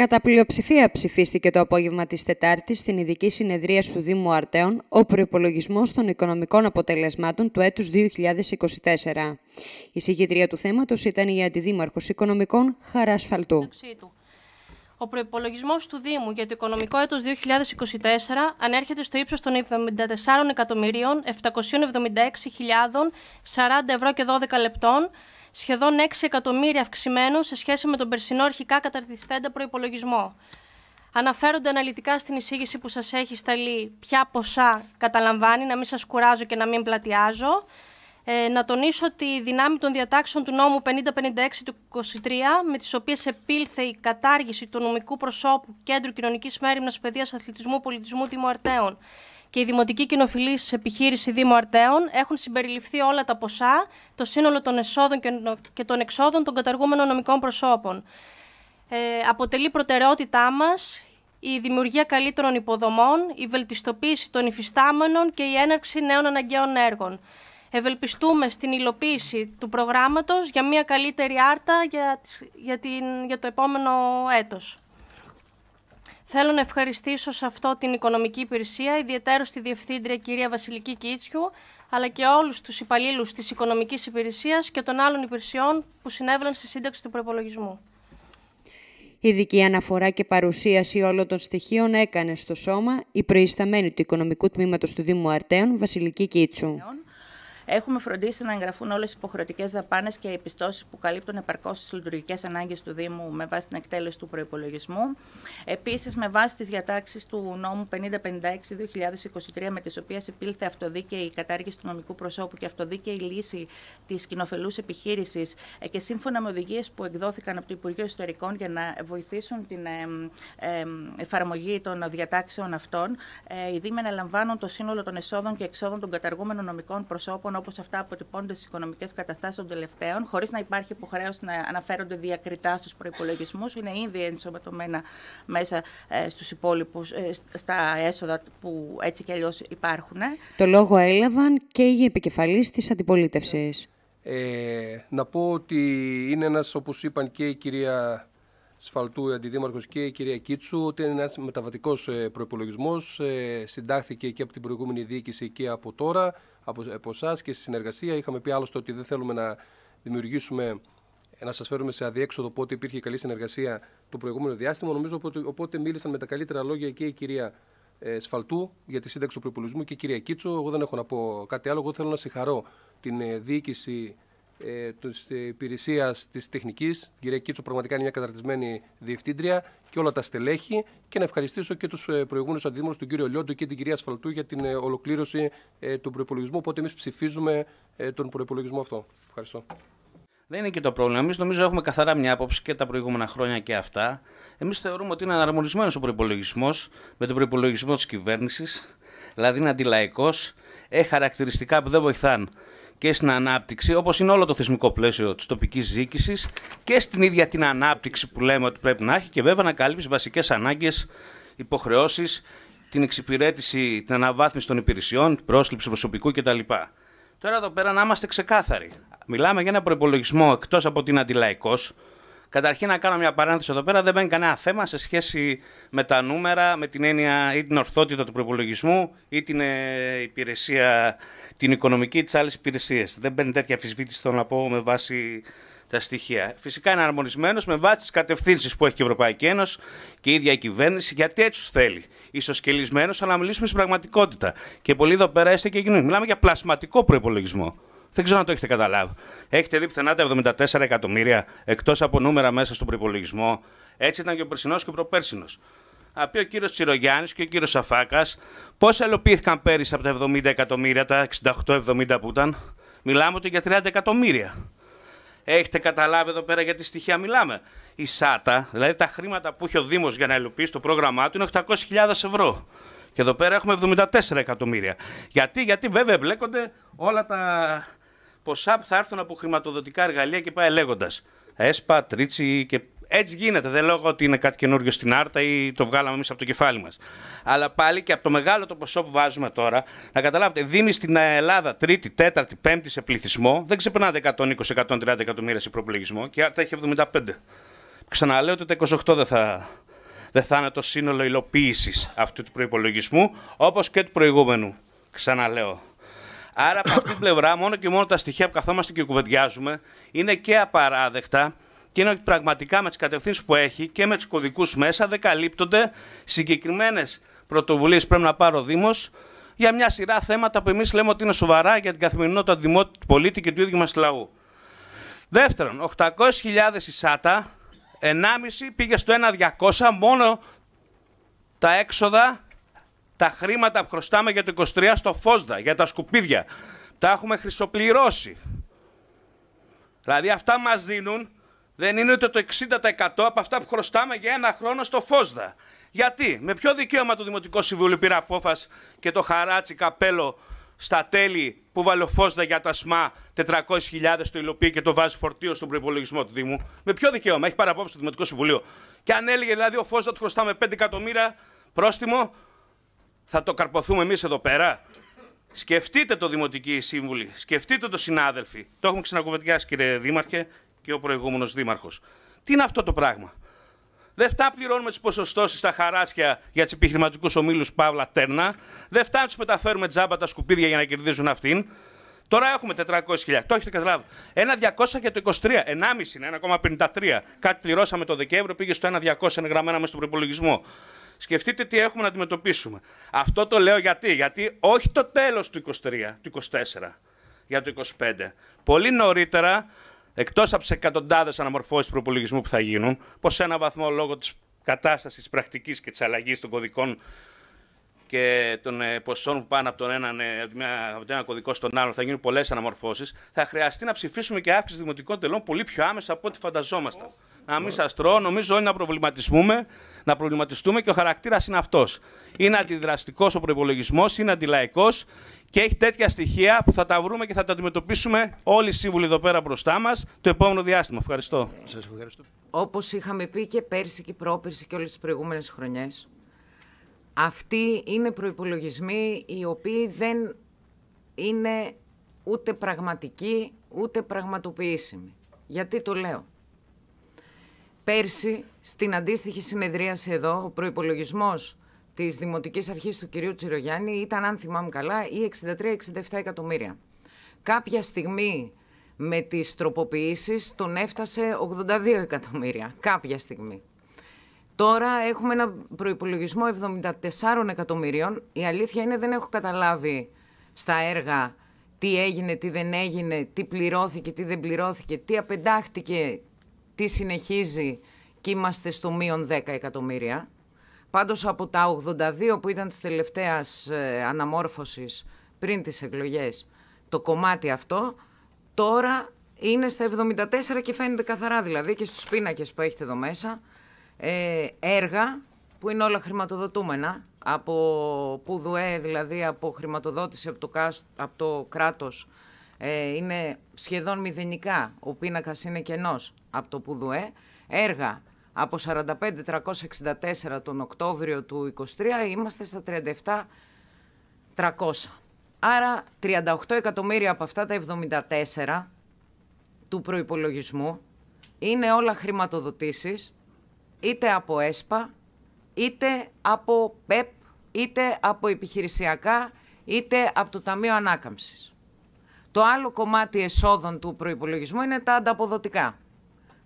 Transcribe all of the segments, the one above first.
Κατά πλειοψηφία ψηφίστηκε το απόγευμα της Τετάρτης στην ειδική συνεδρία του Δήμου Αρτέων ο προπολογισμό των οικονομικών αποτελεσμάτων του έτους 2024. Η συγκεντρία του θέματος ήταν η Αντιδήμαρχος Οικονομικών Χαρά Ο προπολογισμό του Δήμου για το οικονομικό έτος 2024 ανέρχεται στο ύψος των 74.776.040 ευρώ και 12 λεπτών σχεδόν 6 εκατομμύρια αυξημένο σε σχέση με τον περσινό αρχικά καταρτιστέντα προπολογισμό. Αναφέρονται αναλυτικά στην εισήγηση που σας έχει σταλεί ποια ποσά καταλαμβάνει, να μην σας κουράζω και να μην πλατιάζω. Ε, να τονίσω ότι η δυνάμη των διατάξεων του νόμου 5056 του 23, με τις οποίες επήλθε η κατάργηση του νομικού προσώπου Κέντρου κοινωνικής Μέρημνας Παιδείας Αθλητισμού Πολιτισμού Δημοαρτέων και η Δημοτική Κοινοφιλή Επιχείρηση Δήμο Αρτέων έχουν συμπεριληφθεί όλα τα ποσά, το σύνολο των εσόδων και των εξόδων των καταργούμενων νομικών προσώπων. Ε, αποτελεί προτεραιότητά μας η δημιουργία καλύτερων υποδομών, η βελτιστοποίηση των υφιστάμενων και η έναρξη νέων αναγκαίων έργων. Ευελπιστούμε στην υλοποίηση του προγράμματος για μια καλύτερη άρτα για, για, την, για το επόμενο έτος. Θέλω να ευχαριστήσω σε αυτό την οικονομική υπηρεσία, ιδιαίτερα στη Διευθύντρια κυρία Βασιλική Κίτσιου, αλλά και όλους τους υπαλλήλους της οικονομικής υπηρεσίας και των άλλων υπηρεσιών που συνέβαλαν στη σύνταξη του προπολογισμού. Ειδική αναφορά και παρουσίαση όλων των στοιχείων έκανε στο σώμα η προϊσταμένη του Οικονομικού Τμήματος του Δήμου Αρτέων, Βασιλική Κίτσου. Έχουμε φροντίσει να εγγραφούν όλες οι υποχρεωτικές δαπάνες και οι επιστώσεις που καλύπτουν επαρκώς τις λειτουργικές ανάγκες του Δήμου με βάση την εκτέλεση του προπολογισμού. Επίσης, με βάση τις διατάξεις του νόμου 5056-2023, με τις οποίες επήλθε αυτοδίκαιη η κατάργηση του νομικού προσώπου και αυτοδίκαιη η λύση της κοινοφελούς επιχείρησης ε, και σύμφωνα με οδηγίες που εκδόθηκαν από το Υπουργείο Ιστορικών για να βοηθήσουν την εφαρμογή των διατάξεων αυτών, ε, οι Δήμοι αναλαμβάνουν το σύνολο των εσόδων και εξόδων των καταργούμενων νομικών προσώπων όπως αυτά αποτυπώνονται στις οικονομικές καταστάσεις των τελευταίων, χωρίς να υπάρχει υποχρέωση να αναφέρονται διακριτά στους προπολογισμού, είναι ήδη ενσωματωμένα μέσα ε, στους υπόλοιπους, ε, στα έσοδα που έτσι κι αλλιώς υπάρχουν. Το λόγο έλαβαν και οι επικεφαλής της αντιπολίτευσης. Ε, να πω ότι είναι ένας, όπως είπαν και η κυρία Σφαλτού, ε, Αντιδήμαρχος και η κυρία Κίτσου, ότι είναι ένας μεταβατικός ε, προπολογισμό. Ε, συντάχθηκε και από την προηγούμενη διοίκηση και από τώρα, από εσάς και στη συνεργασία. Είχαμε πει άλλωστε ότι δεν θέλουμε να δημιουργήσουμε να σας φέρουμε σε αδιέξοδο πότε υπήρχε καλή συνεργασία το προηγούμενο διάστημα. Νομίζω ότι οπότε μίλησαν με τα καλύτερα λόγια και η κυρία Σφαλτού για τη σύνταξη του προπολογισμού και η κυρία Κίτσου. Εγώ δεν έχω να πω κάτι άλλο. Εγώ θέλω να συγχαρώ την διοίκηση ε, της υπηρεσίας της τεχνικής. Την κυρία Κίτσο, πραγματικά είναι μια καταρτισμένη διευθύντρια και όλα τα στελέχη. Και να ευχαριστήσω και τους ε, προηγούμενους αντιδήμους, τον κύριο Λιόντο και την κυρία Ασφαλτού, για την ε, ολοκλήρωση ε, του προπολογισμού. Οπότε, εμείς ψηφίζουμε τον προπολογισμό αυτό. Ευχαριστώ. Δεν είναι και το πρόβλημα. Εμείς νομίζω έχουμε καθαρά μια άποψη και τα προηγούμενα χρόνια και αυτά. Εμείς θεωρούμε ότι είναι αναρμονισμένος ο προπολογισμό με τον προπολογισμό της κυβέρνησης, δηλαδή είναι αντιλαϊκός, έχει χαρακτηριστικά που δεν βοηθάν και στην ανάπτυξη, όπως είναι όλο το θεσμικό πλαίσιο της τοπικής διοίκησης και στην ίδια την ανάπτυξη που λέμε ότι πρέπει να έχει και βέβαια να καλύψει βασικές ανάγκες, υποχρεώσεις, την εξυπηρέτηση, την αναβάθμιση των υπηρεσιών, την πρόσληψη προσωπικού κτλ. Τώρα εδώ πέρα να είμαστε ξεκάθαροι. Μιλάμε για ένα προπολογισμό εκτός από ότι είναι αντιλαϊκός, Καταρχήν να κάνω μια παρένθεση εδώ πέρα, δεν μπαίνει κανένα θέμα σε σχέση με τα νούμερα, με την έννοια ή την ορθότητα του προπολογισμού ή την ε, υπηρεσία, την οικονομική της άλλης υπηρεσίας. Δεν μπαίνει τέτοια αφισβήτηση θέλω να πω, με βάση τα στοιχεία. Φυσικά είναι αρμονισμένος με βάση τις κατευθύνσεις που έχει και η Ευρωπαϊκή Ένωση και η ίδια η κυβέρνηση, γιατί έτσι τους θέλει. Ισοσκελισμένο, αλλά να μιλήσουμε στην πραγματικότητα. Και πολλοί εδώ πέρα είστε και γίνονται. Μιλάμε για πλασματικό προπολογισμό. Δεν ξέρω αν το έχετε καταλάβει. Έχετε δει πουθενά τα 74 εκατομμύρια εκτός από νούμερα μέσα στον προπολογισμό. Έτσι ήταν και ο περσινός και ο προπέρσινος. Απ' ο κύριος Τσιρογιάννης και ο κύριος Σαφάκας πώς ελοποιήθηκαν πέρυσι από τα 70 εκατομμύρια, τα 68-70 που ήταν. Μιλάμε ότι για 30 εκατομμύρια. Έχετε καταλάβει εδώ πέρα για τι στοιχεία μιλάμε. Η ΣΑΤΑ, δηλαδή τα χρήματα που έχει ο Δήμος για να ελοποιήσει το πρόγραμμά του, είναι 800.000 ευρώ. Και εδώ πέρα έχουμε 74 εκατομμύρια. Γιατί, γιατί βέβαια βλέπονται όλα τα ποσά που θα έρθουν από χρηματοδοτικά εργαλεία και πάει λέγοντας. ΕΣΠΑ, Τρίτσι και έτσι γίνεται. Δεν λέω ότι είναι κάτι καινούριο στην Άρτα ή το βγάλαμε εμείς από το κεφάλι μας. Αλλά πάλι και από το μεγάλο το ποσό που βάζουμε τώρα, να καταλάβετε, δίνει στην Ελλάδα τρίτη, τέταρτη, πέμπτη σε πληθυσμό, δεν ξεπερνάτε 120-130 εκατομμύρια σε προπολογισμό και θα έχει 75. Ξαναλέω ότι τα 28 δεν θα, δεν θα είναι το σύνολο υλοποίησης αυτού του προπολογισμού, όπως και του προηγούμενου. Ξαναλέω, Άρα από αυτή την πλευρά μόνο και μόνο τα στοιχεία που καθόμαστε και κουβεντιάζουμε είναι και απαράδεκτα και είναι ότι πραγματικά με τις κατευθύνσεις που έχει και με τους κωδικούς μέσα δεν καλύπτονται συγκεκριμένες πρωτοβουλίες που πρέπει να πάρει ο Δήμος για μια σειρά θέματα που εμείς λέμε ότι είναι σοβαρά για την καθημερινότητα του Δημότη, του πολίτη και του ίδιου μας λαού. Δεύτερον, 800.000 εισάτα, 1,5 πήγε στο 1,200 μόνο τα έξοδα τα χρήματα που χρωστάμε για το 23 στο Φόσδα, για τα σκουπίδια. Τα έχουμε χρυσοπληρώσει. Δηλαδή αυτά μας δίνουν δεν είναι ούτε το 60% από αυτά που χρωστάμε για ένα χρόνο στο Φόσδα. Γιατί, με ποιο δικαίωμα το Δημοτικό Συμβούλιο πήρε απόφαση και το χαράτσι καπέλο στα τέλη που βάλε ο Φόσδα για τα ΣΜΑ 400.000 το υλοποιεί και το βάζει φορτίο στον προπολογισμό του Δήμου. Με ποιο δικαίωμα έχει παραπόψει το Δημοτικό Συμβουλίο. Και αν έλεγε δηλαδή ο Φόσδα του χρωστάμε 5 εκατομμύρια πρόστιμο, θα το καρποθούμε εμείς εδώ πέρα. Σκεφτείτε το Δημοτική Σύμβουλη, σκεφτείτε το συνάδελφοι. Το έχουμε ξανακουβεντιάσει κύριε Δήμαρχε και ο προηγούμενος Δήμαρχος. Τι είναι αυτό το πράγμα. Δεν φτάνει πληρώνουμε τις ποσοστώσεις στα χαράσια για τους επιχειρηματικούς ομίλους Παύλα Τέρνα. Δεν φτάνει τους μεταφέρουμε τζάμπα τα σκουπίδια για να κερδίζουν αυτήν. Τώρα έχουμε 400.000. Το έχετε καταλάβει. Ένα 200 για το 23. 1,5 1,53. Κάτι πληρώσαμε το Δεκέμβριο, πήγε στο 1,200 γραμμένα με στον προπολογισμό σκεφτείτε τι έχουμε να αντιμετωπίσουμε. Αυτό το λέω γιατί. Γιατί όχι το τέλος του 23, του 24, για το 25. Πολύ νωρίτερα, εκτός από τις εκατοντάδες αναμορφώσεις προπολογισμού που θα γίνουν, πως σε ένα βαθμό λόγω της κατάστασης πρακτικής και της αλλαγής των κωδικών και των ε, ποσών που πάνε από τον ένα, ε, από τον ένα κωδικό στον άλλο, θα γίνουν πολλές αναμορφώσεις. Θα χρειαστεί να ψηφίσουμε και αύξηση δημοτικών τελών πολύ πιο άμεσα από ό,τι φανταζόμασταν. Να μην σας τρώω, νομίζω όλοι να προβληματισμούμε να προβληματιστούμε και ο χαρακτήρας είναι αυτός. Είναι αντιδραστικός ο προπολογισμό, είναι αντιλαϊκός και έχει τέτοια στοιχεία που θα τα βρούμε και θα τα αντιμετωπίσουμε όλοι οι σύμβουλοι εδώ πέρα μπροστά μας το επόμενο διάστημα. Ευχαριστώ. Σας ευχαριστώ. Όπως είχαμε πει και πέρσι και πρόπερσι και όλες τις προηγούμενες χρονιές, αυτοί είναι προπολογισμοί οι οποίοι δεν είναι ούτε πραγματικοί ούτε πραγματοποιήσιμοι. Γιατί το λέω. Πέρσι, στην αντίστοιχη συνεδρίαση εδώ, ο προπολογισμό της Δημοτικής Αρχής του κυρίου Τσιρογιάννη ήταν, αν θυμάμαι καλά, ή 63-67 εκατομμύρια. Κάποια στιγμή με τις τροποποιήσεις τον έφτασε 82 εκατομμύρια κάποια στιγμή. Τώρα έχουμε ένα προϋπολογισμό 74 εκατομμυρίων. Η αλήθεια είναι δεν έχω καταλάβει στα έργα τι έγινε, τι δεν έγινε, τι πληρώθηκε, τι δεν πληρώθηκε, τι απεντάχτηκε, τι συνεχίζει και είμαστε στο μείον 10 εκατομμύρια. Πάντως από τα 82 που ήταν της τελευταίας ε, αναμόρφωσης πριν τις εκλογές το κομμάτι αυτό, τώρα είναι στα 74 και φαίνεται καθαρά δηλαδή και στους πίνακες που έχετε εδώ μέσα ε, έργα που είναι όλα χρηματοδοτούμενα από δουέ, δηλαδή από χρηματοδότηση από το, κάσ, από το κράτος ε, είναι σχεδόν μηδενικά, ο πίνακας είναι κενός από το ΠΟΔΟΕ, έργα από 45.364 τον Οκτώβριο του 2023 είμαστε στα 37.300. Άρα 38 εκατομμύρια από αυτά τα 74 του προϋπολογισμού είναι όλα χρηματοδοτήσεις είτε από ΕΣΠΑ, είτε από ΠΕΠ, είτε από επιχειρησιακά, είτε από το Ταμείο Ανάκαμψης. Το άλλο κομμάτι εσόδων του προϋπολογισμού είναι τα ανταποδοτικά.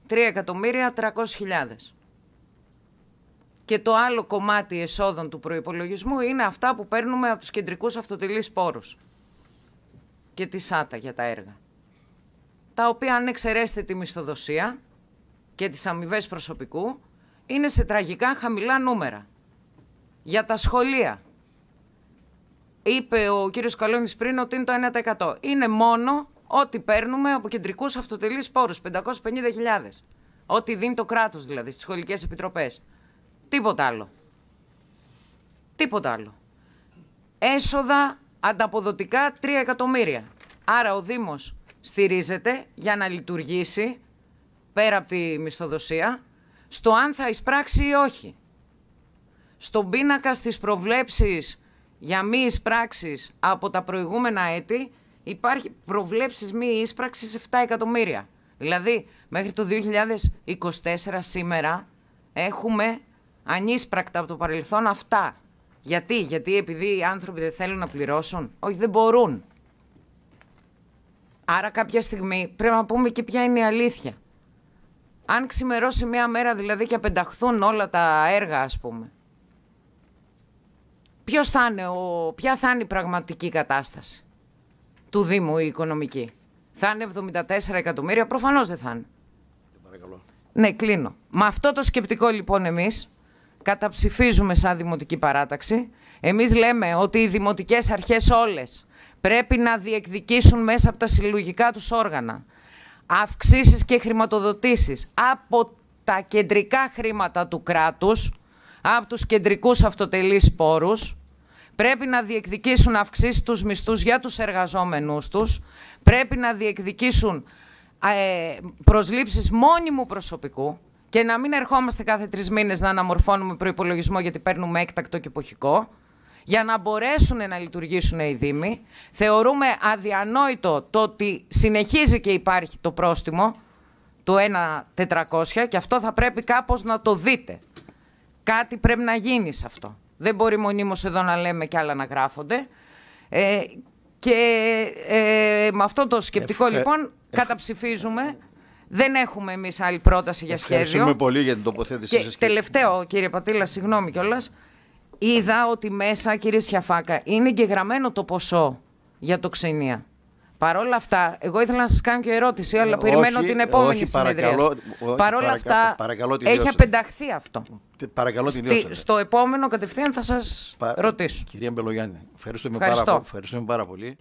3.300.000. Και το άλλο κομμάτι εσόδων του προϋπολογισμού είναι αυτά που παίρνουμε από τους κεντρικούς αυτοτελείς πόρους και τη ΣΑΤΑ για τα έργα. Τα οποία αν εξαιρέσετε τη μισθοδοσία και τις αμοιβές προσωπικού είναι σε τραγικά χαμηλά νούμερα. Για τα σχολεία. Είπε ο κύριος Καλόνης πριν ότι είναι το 1%. Είναι μόνο ό,τι παίρνουμε από κεντρικούς αυτοτελείς πόρους, 550.000. Ό,τι δίνει το κράτος δηλαδή στις σχολικές επιτροπές. Τίποτα άλλο. Τίποτα άλλο. Έσοδα ανταποδοτικά 3 εκατομμύρια. Άρα ο Δήμος στηρίζεται για να λειτουργήσει πέρα από τη μισθοδοσία στο αν θα εισπράξει ή όχι. Στον πίνακα στις προβλέψεις για μη εισπράξεις από τα προηγούμενα έτη υπάρχει προβλέψεις μη ίσπραξης 7 εκατομμύρια. Δηλαδή, μέχρι το 2024 σήμερα έχουμε ανίσπρακτα από το παρελθόν αυτά. Γιατί, γιατί επειδή οι άνθρωποι δεν θέλουν να πληρώσουν, όχι δεν μπορούν. Άρα κάποια στιγμή πρέπει να πούμε και ποια είναι η αλήθεια. Αν ξημερώσει μια μέρα δηλαδή και απενταχθούν όλα τα έργα ας πούμε, ποιος θα ο, ποια θα είναι η πραγματική κατάσταση του Δήμου η οικονομική. Θα είναι 74 εκατομμύρια, προφανώς δεν θα είναι. Ε, παρακαλώ. Ναι, κλείνω. Με αυτό το σκεπτικό λοιπόν εμείς καταψηφίζουμε σαν δημοτική παράταξη. Εμείς λέμε ότι οι δημοτικές αρχές όλες πρέπει να διεκδικήσουν μέσα από τα συλλογικά τους όργανα αυξήσεις και χρηματοδοτήσεις από τα κεντρικά χρήματα του κράτους, από τους κεντρικούς αυτοτελείς πόρους, πρέπει να διεκδικήσουν αυξήσεις τους μισθούς για τους εργαζόμενούς τους, πρέπει να διεκδικήσουν ε, προσλήψεις μόνιμου προσωπικού και να μην ερχόμαστε κάθε τρεις μήνες να αναμορφώνουμε προϋπολογισμό γιατί παίρνουμε έκτακτο και εποχικό, για να μπορέσουν να λειτουργήσουν οι Δήμοι. Θεωρούμε αδιανόητο το ότι συνεχίζει και υπάρχει το πρόστιμο του 1.400 και αυτό θα πρέπει κάπως να το δείτε. Κάτι πρέπει να γίνει σε αυτό. Δεν μπορεί μονίμως εδώ να λέμε και άλλα να γράφονται. Ε, και ε, με αυτό το σκεπτικό λοιπόν καταψηφίζουμε. Δεν έχουμε εμείς άλλη πρόταση για σχέδιο. Ευχαριστούμε πολύ για την τοποθέτησή Και τελευταίο, κύριε Πατήλα, συγγνώμη κιόλας. Είδα ότι μέσα, κύριε Σιαφάκα, είναι εγγεγραμμένο το ποσό για το ξενία. Παρ' όλα αυτά, εγώ ήθελα να σας κάνω και ερώτηση, αλλά ε, περιμένω την επόμενη όχι, συνεδρία. Παρ' όλα αυτά, παρακαλώ έχει απενταχθεί αυτό. Παρακαλώ την Στο επόμενο κατευθείαν θα σας Πα... ρωτήσω. Κυρία Μπελογιάννη, ευχαριστούμε, Ευχαριστώ. πάρα, ευχαριστούμε πάρα πολύ.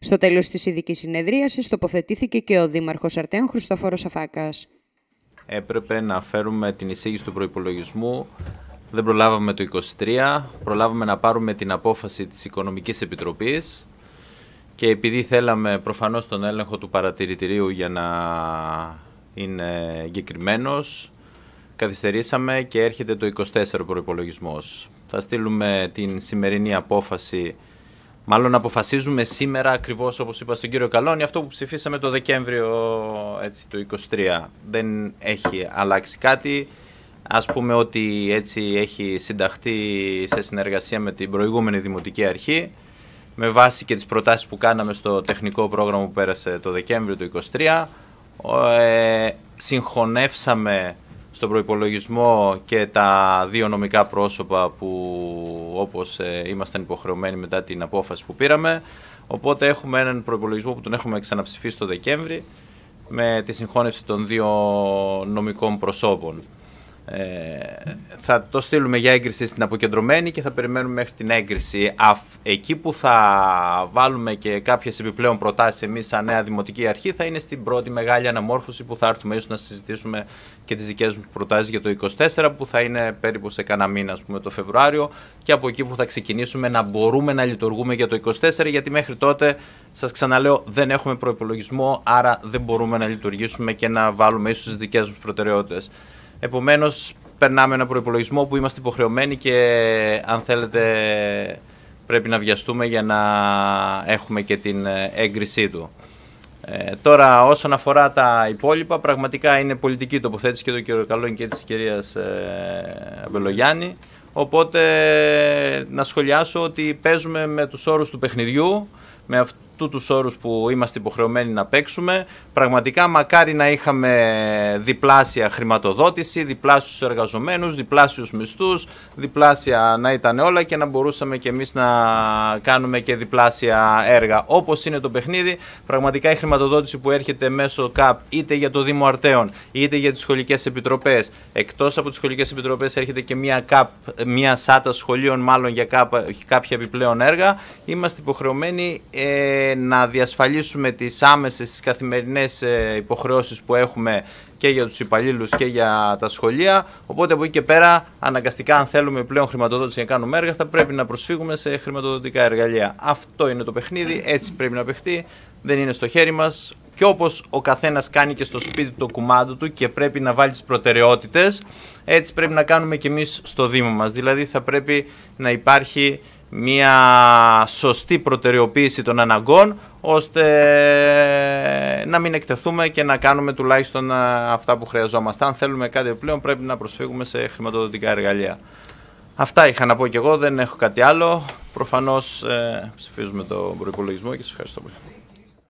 Στο τέλος της ειδικής συνεδρίασης, τοποθετήθηκε και ο Δήμαρχος Αρτέων Χριστόφορος Αφάκας. Έπρεπε να φέρουμε την εισήγηση του προπολογισμού. Δεν προλάβαμε το 23. Προλάβαμε να πάρουμε την απόφαση της Οικονομικής Επιτροπής και επειδή θέλαμε προφανώς τον έλεγχο του παρατηρητηρίου για να είναι εγκεκριμένος. καθυστερήσαμε και έρχεται το 24 προπολογισμό. Θα στείλουμε την σημερινή απόφαση, μάλλον αποφασίζουμε σήμερα ακριβώς όπως είπα στον κύριο Καλόνι, αυτό που ψηφίσαμε το Δεκέμβριο έτσι, του 23. Δεν έχει αλλάξει κάτι. Ας πούμε ότι έτσι έχει συνταχθεί σε συνεργασία με την προηγούμενη Δημοτική Αρχή με βάση και τις προτάσεις που κάναμε στο τεχνικό πρόγραμμα που πέρασε το Δεκέμβριο του 2023. Ε, συγχωνεύσαμε στον προϋπολογισμό και τα δύο νομικά πρόσωπα που όπως ε, ήμασταν υποχρεωμένοι μετά την απόφαση που πήραμε. Οπότε έχουμε έναν προϋπολογισμό που τον έχουμε ξαναψηφίσει το Δεκέμβρη με τη συγχώνευση των δύο νομικών προσώπων. Ε, θα το στείλουμε για έγκριση στην αποκεντρωμένη και θα περιμένουμε μέχρι την έγκριση. εκεί που θα βάλουμε και κάποιες επιπλέον προτάσεις εμείς σαν νέα δημοτική αρχή θα είναι στην πρώτη μεγάλη αναμόρφωση που θα έρθουμε ίσως να συζητήσουμε και τις δικές μου προτάσεις για το 24 που θα είναι περίπου σε κανένα μήνα ας πούμε, το Φεβρουάριο και από εκεί που θα ξεκινήσουμε να μπορούμε να λειτουργούμε για το 24 γιατί μέχρι τότε σας ξαναλέω δεν έχουμε προπολογισμό άρα δεν μπορούμε να λειτουργήσουμε και να βάλουμε ίσως τις δικές μας προτεραιότητες. Επομένως, περνάμε ένα προπολογισμό που είμαστε υποχρεωμένοι και αν θέλετε πρέπει να βιαστούμε για να έχουμε και την ε, έγκρισή του. Ε, τώρα όσον αφορά τα υπόλοιπα πραγματικά είναι πολιτική τοποθέτηση και το κύριο καλόν και της κυρίας ε, Οπότε να σχολιάσω ότι παίζουμε με τους όρους του παιχνιδιού, με αυτού τους όρους που είμαστε υποχρεωμένοι να παίξουμε. Πραγματικά μακάρι να είχαμε διπλάσια χρηματοδότηση, διπλάσιους εργαζομένους, διπλάσιους μισθούς, διπλάσια να ήταν όλα και να μπορούσαμε και εμείς να κάνουμε και διπλάσια έργα. Όπως είναι το παιχνίδι, πραγματικά η χρηματοδότηση που έρχεται μέσω ΚΑΠ είτε για το Δήμο Αρτέων είτε για τις σχολικές επιτροπές, εκτός από τις σχολικές επιτροπές έρχεται και μια ΚΑΠ μια σάτα σχολείων μάλλον για κάποια επιπλέον έργα, είμαστε υποχρεωμένοι ε, να διασφαλίσουμε τις άμεσες, τις καθημερινές ε, υποχρεώσεις που έχουμε και για τους υπαλλήλους και για τα σχολεία. Οπότε από εκεί και πέρα αναγκαστικά αν θέλουμε πλέον χρηματοδότηση για να κάνουμε έργα θα πρέπει να προσφύγουμε σε χρηματοδοτικά εργαλεία. Αυτό είναι το παιχνίδι, έτσι πρέπει να παιχτεί δεν είναι στο χέρι μας Και όπως ο καθένας κάνει και στο σπίτι του το κουμάντο του και πρέπει να βάλει τις προτεραιότητες, έτσι πρέπει να κάνουμε και εμείς στο Δήμο μας. Δηλαδή, θα πρέπει να υπάρχει μια σωστή προτεραιοποίηση των αναγκών ώστε να μην εκτεθούμε και να κάνουμε τουλάχιστον ε, αυτά που χρειαζόμαστε. Αν θέλουμε κάτι πλέον πρέπει να προσφύγουμε σε χρηματοδοτικά εργαλεία. Αυτά είχα να πω και εγώ, δεν έχω κάτι άλλο. Προφανώς ε, ψηφίζουμε τον προϋπολογισμό και σας ευχαριστώ πολύ.